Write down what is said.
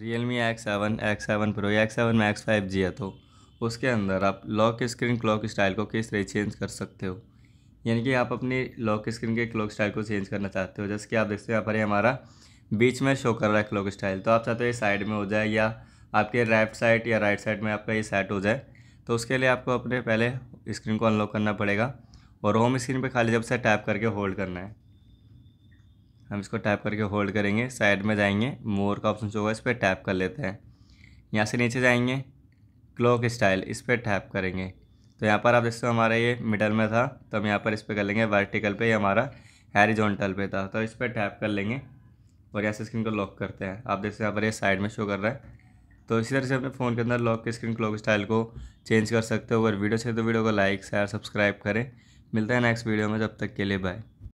real Realme X seven X seven pro या X seven max five G है तो उसके अंदर आप लॉक स्क्रीन क्लॉक स्टाइल को किस तरह चेंज कर सकते हो यानी कि आप अपनी लॉक स्क्रीन के क्लॉक स्टाइल को चेंज करना चाहते हो जैसे कि आप देखते हैं यहाँ पर हमारा बीच में शो कर रहा है क्लॉक स्टाइल तो आप चाहते हो ये साइड में हो जाए या आपके लेफ्ट साइड या राइट साइड में आपका ये सेट हो जाए तो उसके लिए आपको अपने पहले स्क्रीन को अनलॉक करना पड़ेगा और होम स्क्रीन पर खाली जब से टैप करके होल्ड करना है हम इसको टैप करके होल्ड करेंगे साइड में जाएंगे मोर का ऑप्शन जो होगा इस पर टैप कर लेते हैं यहाँ से नीचे जाएंगे क्लॉक स्टाइल इस पर टैप करेंगे तो यहाँ पर आप देखते हो हमारा ये मिडल में था तो हम यहाँ पर इस पर कर लेंगे वर्टिकल पे ये हमारा हैरिजॉन्टल पे था तो इस पर टैप कर लेंगे और यहाँ से स्क्रीन को लॉक करते हैं आप देखते हैं यहाँ पर ये साइड में शो कर रहा है तो इसी तरह से अपने फ़ोन के अंदर लॉक के स्क्रीन क्लॉक स्टाइल को चेंज कर सकते हो अगर वीडियो चाहिए तो वीडियो को लाइक शेयर सब्सक्राइब करें मिलता है नेक्स्ट वीडियो में जब तक के लिए बाय